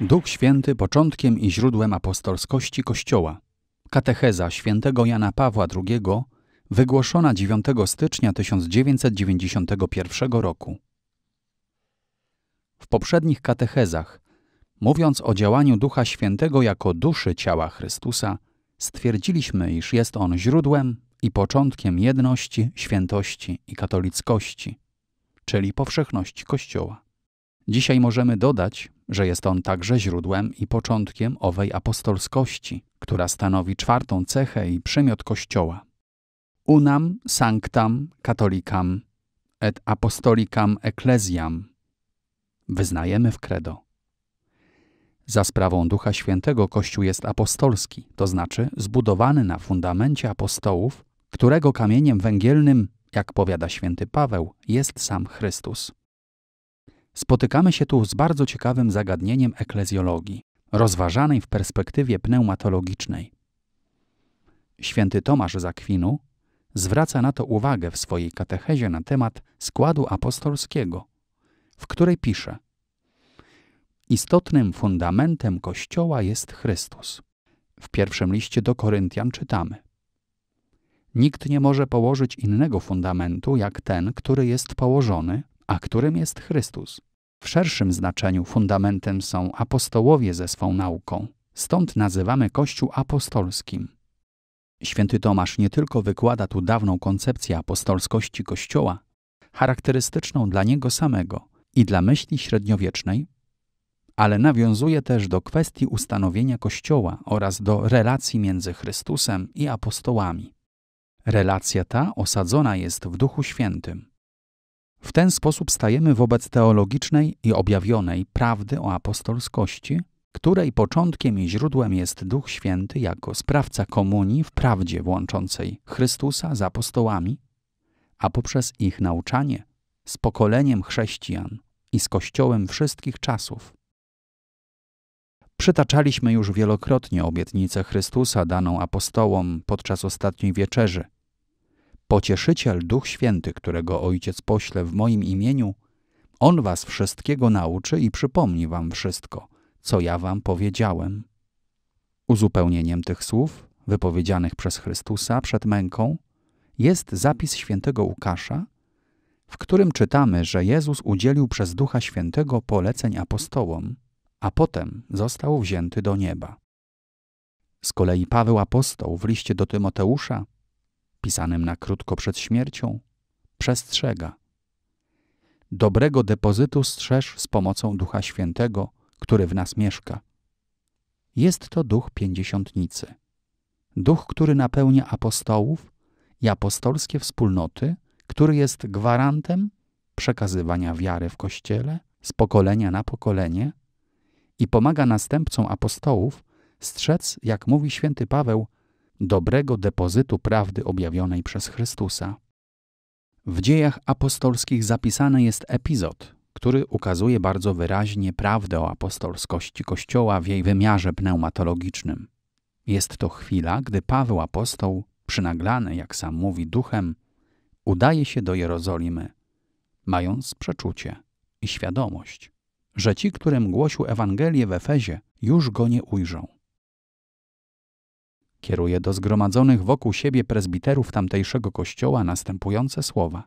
Duch Święty początkiem i źródłem apostolskości Kościoła. Katecheza świętego Jana Pawła II, wygłoszona 9 stycznia 1991 roku. W poprzednich katechezach, mówiąc o działaniu Ducha Świętego jako duszy ciała Chrystusa, stwierdziliśmy, iż jest on źródłem i początkiem jedności, świętości i katolickości, czyli powszechności Kościoła. Dzisiaj możemy dodać, że jest on także źródłem i początkiem owej apostolskości, która stanowi czwartą cechę i przymiot Kościoła. Unam sanctam catholicam et apostolicam ecclesiam wyznajemy w credo. Za sprawą Ducha Świętego Kościół jest apostolski, to znaczy zbudowany na fundamencie apostołów, którego kamieniem węgielnym, jak powiada święty Paweł, jest sam Chrystus spotykamy się tu z bardzo ciekawym zagadnieniem eklezjologii, rozważanej w perspektywie pneumatologicznej. Święty Tomasz Zakwinu zwraca na to uwagę w swojej katechezie na temat składu apostolskiego, w której pisze: Istotnym fundamentem Kościoła jest Chrystus. W pierwszym liście do Koryntian czytamy: Nikt nie może położyć innego fundamentu jak ten, który jest położony, a którym jest Chrystus. W szerszym znaczeniu fundamentem są apostołowie ze swą nauką, stąd nazywamy Kościół apostolskim. Święty Tomasz nie tylko wykłada tu dawną koncepcję apostolskości Kościoła, charakterystyczną dla niego samego i dla myśli średniowiecznej, ale nawiązuje też do kwestii ustanowienia Kościoła oraz do relacji między Chrystusem i apostołami. Relacja ta osadzona jest w Duchu Świętym. W ten sposób stajemy wobec teologicznej i objawionej prawdy o apostolskości, której początkiem i źródłem jest Duch Święty jako sprawca komunii w prawdzie łączącej Chrystusa z apostołami, a poprzez ich nauczanie z pokoleniem chrześcijan i z Kościołem wszystkich czasów. Przytaczaliśmy już wielokrotnie obietnicę Chrystusa daną apostołom podczas ostatniej wieczerzy – Pocieszyciel Duch Święty, którego Ojciec pośle w moim imieniu, On was wszystkiego nauczy i przypomni wam wszystko, co ja wam powiedziałem. Uzupełnieniem tych słów, wypowiedzianych przez Chrystusa przed męką, jest zapis świętego Łukasza, w którym czytamy, że Jezus udzielił przez Ducha Świętego poleceń apostołom, a potem został wzięty do nieba. Z kolei Paweł apostoł w liście do Tymoteusza pisanym na krótko przed śmiercią, przestrzega. Dobrego depozytu strzeż z pomocą Ducha Świętego, który w nas mieszka. Jest to duch pięćdziesiątnicy. Duch, który napełnia apostołów i apostolskie wspólnoty, który jest gwarantem przekazywania wiary w Kościele z pokolenia na pokolenie i pomaga następcom apostołów strzec, jak mówi święty Paweł, dobrego depozytu prawdy objawionej przez Chrystusa. W dziejach apostolskich zapisany jest epizod, który ukazuje bardzo wyraźnie prawdę o apostolskości Kościoła w jej wymiarze pneumatologicznym. Jest to chwila, gdy Paweł apostoł, przynaglany, jak sam mówi, duchem, udaje się do Jerozolimy, mając przeczucie i świadomość, że ci, którym głosił Ewangelię w Efezie, już go nie ujrzą kieruje do zgromadzonych wokół siebie prezbiterów tamtejszego kościoła następujące słowa: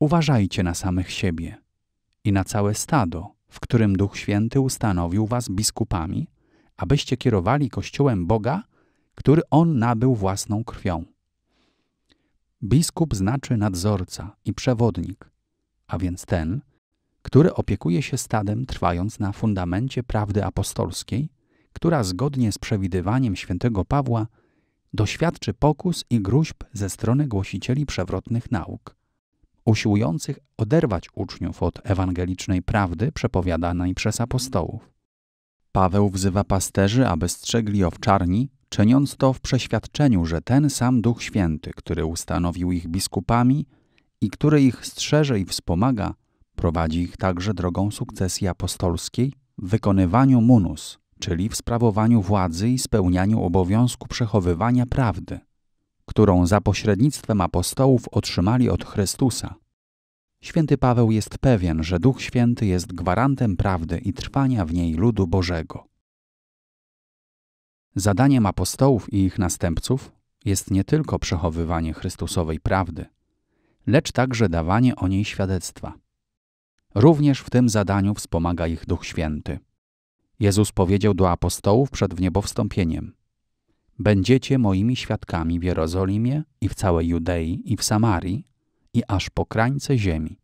Uważajcie na samych siebie i na całe stado, w którym Duch Święty ustanowił was biskupami, abyście kierowali kościołem Boga, który on nabył własną krwią. Biskup znaczy nadzorca i przewodnik, a więc ten, który opiekuje się stadem, trwając na fundamencie prawdy apostolskiej która zgodnie z przewidywaniem świętego Pawła doświadczy pokus i gruźb ze strony głosicieli przewrotnych nauk, usiłujących oderwać uczniów od ewangelicznej prawdy przepowiadanej przez apostołów. Paweł wzywa pasterzy, aby strzegli owczarni, czyniąc to w przeświadczeniu, że ten sam Duch Święty, który ustanowił ich biskupami i który ich strzeże i wspomaga, prowadzi ich także drogą sukcesji apostolskiej w wykonywaniu munus, czyli w sprawowaniu władzy i spełnianiu obowiązku przechowywania prawdy, którą za pośrednictwem apostołów otrzymali od Chrystusa. Święty Paweł jest pewien, że Duch Święty jest gwarantem prawdy i trwania w niej ludu Bożego. Zadaniem apostołów i ich następców jest nie tylko przechowywanie Chrystusowej prawdy, lecz także dawanie o niej świadectwa. Również w tym zadaniu wspomaga ich Duch Święty. Jezus powiedział do apostołów przed wniebowstąpieniem: Będziecie moimi świadkami w Jerozolimie i w całej Judei i w Samarii i aż po krańce ziemi.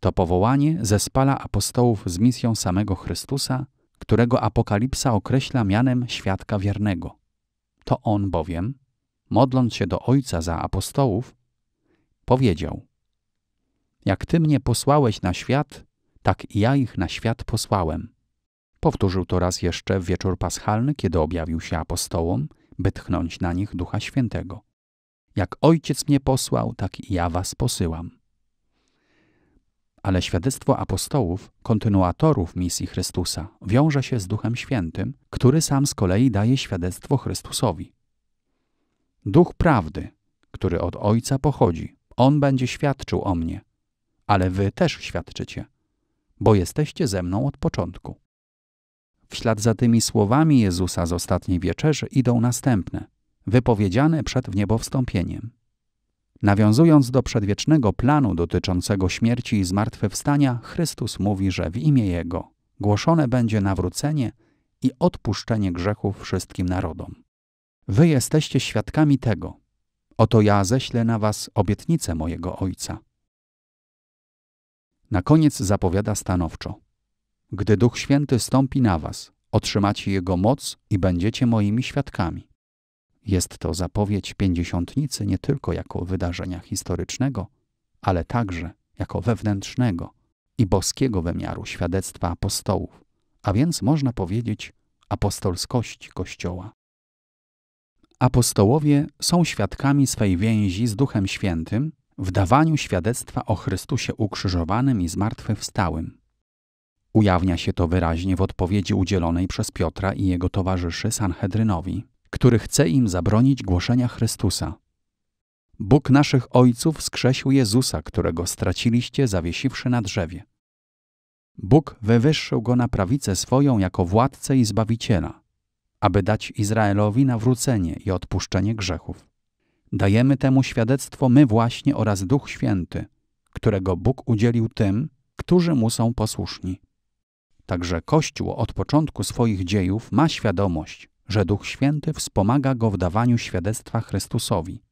To powołanie zespala apostołów z misją samego Chrystusa, którego Apokalipsa określa mianem świadka wiernego. To on bowiem, modląc się do Ojca za apostołów, powiedział: Jak ty mnie posłałeś na świat, tak i ja ich na świat posłałem. Powtórzył to raz jeszcze w wieczór paschalny, kiedy objawił się apostołom, by tchnąć na nich Ducha Świętego. Jak Ojciec mnie posłał, tak i ja was posyłam. Ale świadectwo apostołów, kontynuatorów misji Chrystusa, wiąże się z Duchem Świętym, który sam z kolei daje świadectwo Chrystusowi. Duch prawdy, który od Ojca pochodzi, on będzie świadczył o mnie, ale wy też świadczycie, bo jesteście ze mną od początku. W ślad za tymi słowami Jezusa z ostatniej wieczerzy idą następne, wypowiedziane przed wniebowstąpieniem. Nawiązując do przedwiecznego planu dotyczącego śmierci i zmartwychwstania, Chrystus mówi, że w imię Jego głoszone będzie nawrócenie i odpuszczenie grzechów wszystkim narodom. Wy jesteście świadkami tego. Oto ja ześlę na was obietnicę mojego Ojca. Na koniec zapowiada stanowczo – gdy Duch Święty stąpi na was, otrzymacie Jego moc i będziecie moimi świadkami. Jest to zapowiedź pięćdziesiątnicy nie tylko jako wydarzenia historycznego, ale także jako wewnętrznego i boskiego wymiaru świadectwa apostołów, a więc można powiedzieć apostolskości Kościoła. Apostołowie są świadkami swej więzi z Duchem Świętym w dawaniu świadectwa o Chrystusie ukrzyżowanym i zmartwychwstałym, Ujawnia się to wyraźnie w odpowiedzi udzielonej przez Piotra i jego towarzyszy Sanhedrynowi, który chce im zabronić głoszenia Chrystusa. Bóg naszych ojców skrzesił Jezusa, którego straciliście zawiesiwszy na drzewie. Bóg wywyższył go na prawicę swoją jako władcę i zbawiciela, aby dać Izraelowi nawrócenie i odpuszczenie grzechów. Dajemy temu świadectwo my właśnie oraz Duch Święty, którego Bóg udzielił tym, którzy mu są posłuszni. Także Kościół od początku swoich dziejów ma świadomość, że Duch Święty wspomaga go w dawaniu świadectwa Chrystusowi.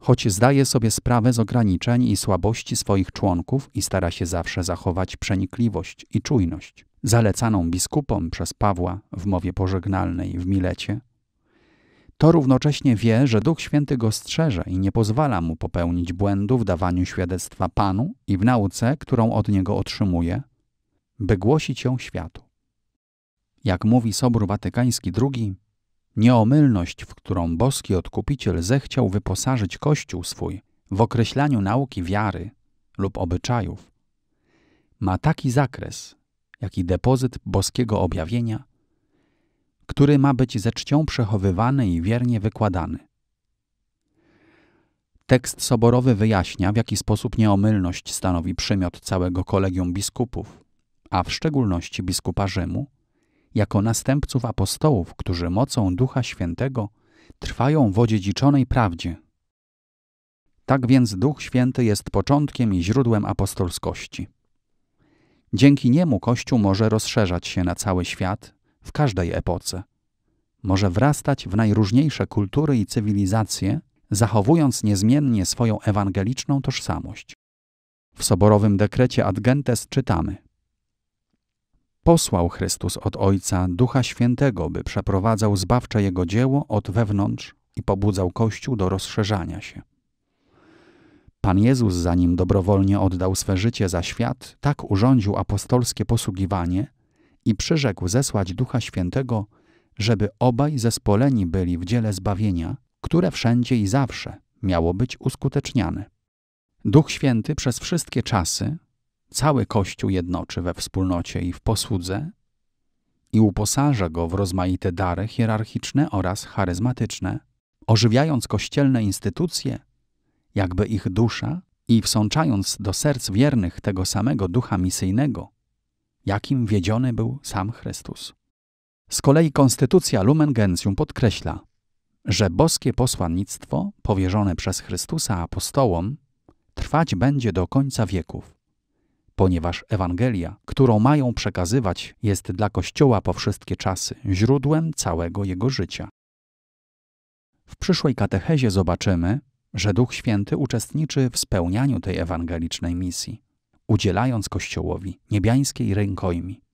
Choć zdaje sobie sprawę z ograniczeń i słabości swoich członków i stara się zawsze zachować przenikliwość i czujność, zalecaną biskupom przez Pawła w mowie pożegnalnej w Milecie, to równocześnie wie, że Duch Święty go strzeże i nie pozwala mu popełnić błędu w dawaniu świadectwa Panu i w nauce, którą od niego otrzymuje, by głosić ją światu. Jak mówi Sobór Watykański II, nieomylność, w którą boski odkupiciel zechciał wyposażyć Kościół swój w określaniu nauki wiary lub obyczajów, ma taki zakres, jak i depozyt boskiego objawienia, który ma być ze czcią przechowywany i wiernie wykładany. Tekst soborowy wyjaśnia, w jaki sposób nieomylność stanowi przymiot całego kolegium biskupów, a w szczególności biskupa Rzymu, jako następców apostołów, którzy mocą Ducha Świętego trwają w odziedziczonej prawdzie. Tak więc Duch Święty jest początkiem i źródłem apostolskości. Dzięki niemu Kościół może rozszerzać się na cały świat, w każdej epoce. Może wrastać w najróżniejsze kultury i cywilizacje, zachowując niezmiennie swoją ewangeliczną tożsamość. W soborowym dekrecie Adgentes czytamy – posłał Chrystus od Ojca Ducha Świętego, by przeprowadzał zbawcze Jego dzieło od wewnątrz i pobudzał Kościół do rozszerzania się. Pan Jezus, zanim dobrowolnie oddał swe życie za świat, tak urządził apostolskie posługiwanie i przyrzekł zesłać Ducha Świętego, żeby obaj zespoleni byli w dziele zbawienia, które wszędzie i zawsze miało być uskuteczniane. Duch Święty przez wszystkie czasy cały Kościół jednoczy we wspólnocie i w posłudze i uposaża go w rozmaite dary hierarchiczne oraz charyzmatyczne, ożywiając kościelne instytucje, jakby ich dusza i wsączając do serc wiernych tego samego ducha misyjnego, jakim wiedziony był sam Chrystus. Z kolei konstytucja Lumen Gentium podkreśla, że boskie posłannictwo powierzone przez Chrystusa apostołom trwać będzie do końca wieków ponieważ Ewangelia, którą mają przekazywać, jest dla Kościoła po wszystkie czasy źródłem całego jego życia. W przyszłej katechezie zobaczymy, że Duch Święty uczestniczy w spełnianiu tej ewangelicznej misji, udzielając Kościołowi niebiańskiej rękojmi.